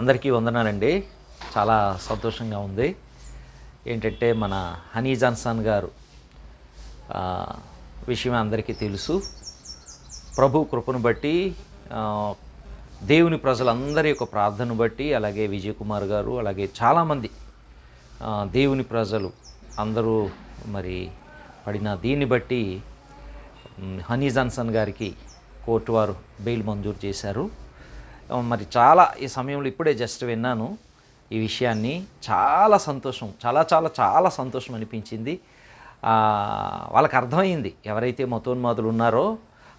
అందరికీ వందనాలండి చాలా సంతోషంగా ఉంది ఏంటంటే మన హనీ జాన్సన్ గారు విషయం అందరికీ తెలుసు ప్రభు కృపను బట్టి దేవుని ప్రజలందరి యొక్క ప్రార్థన బట్టి అలాగే విజయ్ కుమార్ గారు అలాగే చాలామంది దేవుని ప్రజలు అందరూ మరి పడిన దీన్ని బట్టి హనీ జాన్సన్ గారికి కోర్టు వారు బెయిల్ మంజూరు చేశారు మరి చాలా ఈ సమయంలో ఇప్పుడే జస్ట్ విన్నాను ఈ విషయాన్ని చాలా సంతోషం చాలా చాలా చాలా సంతోషం అనిపించింది వాళ్ళకి అర్థమైంది ఎవరైతే మతోన్మాదులు ఉన్నారో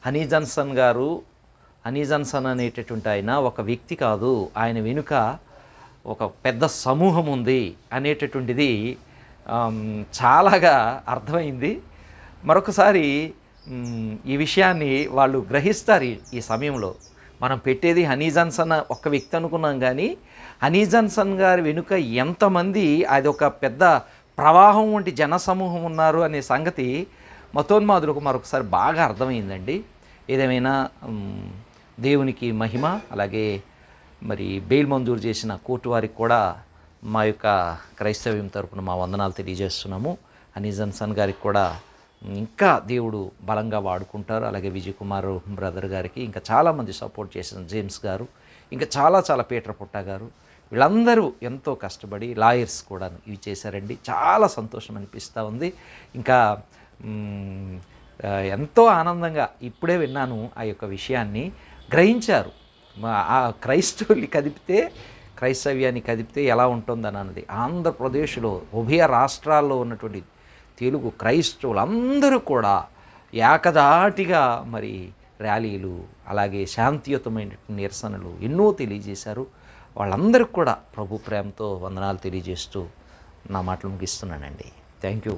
హనీ జన్సన్ గారు హనీ జన్సన్ అనేటటువంటి ఆయన ఒక వ్యక్తి కాదు ఆయన వెనుక ఒక పెద్ద సమూహం ఉంది అనేటటువంటిది చాలాగా అర్థమైంది మరొకసారి ఈ విషయాన్ని వాళ్ళు గ్రహిస్తారు ఈ సమయంలో మనం పెట్టేది హనీ జాన్సన్ ఒక్క వ్యక్తి అనుకున్నాం కానీ హనీ జాన్సన్ గారి వెనుక ఎంతమంది అది ఒక పెద్ద ప్రవాహం వంటి జనసమూహం ఉన్నారు అనే సంగతి మతోన్మాదులకు మరొకసారి బాగా అర్థమైందండి ఏదేమైనా దేవునికి మహిమ అలాగే మరి బెయిల్ మంజూరు చేసిన కోర్టు వారికి కూడా మా యొక్క క్రైస్తవ్యం తరపున మా వందనాలు తెలియజేస్తున్నాము హనీ జాన్సన్ గారికి కూడా ఇంకా దేవుడు బలంగా వాడుకుంటారు అలాగే విజయ్ కుమార్ బ్రదర్ గారికి ఇంకా చాలామంది సపోర్ట్ చేసిన జేమ్స్ గారు ఇంకా చాలా చాలా పీటర్ పుట్ట గారు వీళ్ళందరూ ఎంతో కష్టపడి లాయర్స్ కూడా ఇవి చేశారండి చాలా సంతోషం అనిపిస్తూ ఉంది ఇంకా ఎంతో ఆనందంగా ఇప్పుడే విన్నాను ఆ యొక్క విషయాన్ని గ్రహించారు ఆ క్రైస్తవుల్ని కదిపితే క్రైస్తవ్యాన్ని కదిపితే ఎలా ఉంటుందని అన్నది ఆంధ్రప్రదేశ్లో ఉభయ రాష్ట్రాల్లో ఉన్నటువంటి తెలుగు క్రైస్తవులందరూ కూడా ఏకదాటిగా మరి ర్యాలీలు అలాగే శాంతియుతమైన నిరసనలు ఎన్నో తెలియజేశారు వాళ్ళందరికీ కూడా ప్రభు ప్రేమతో వందనాలు తెలియజేస్తూ నా మాటలు ముగిస్తున్నానండి థ్యాంక్ యూ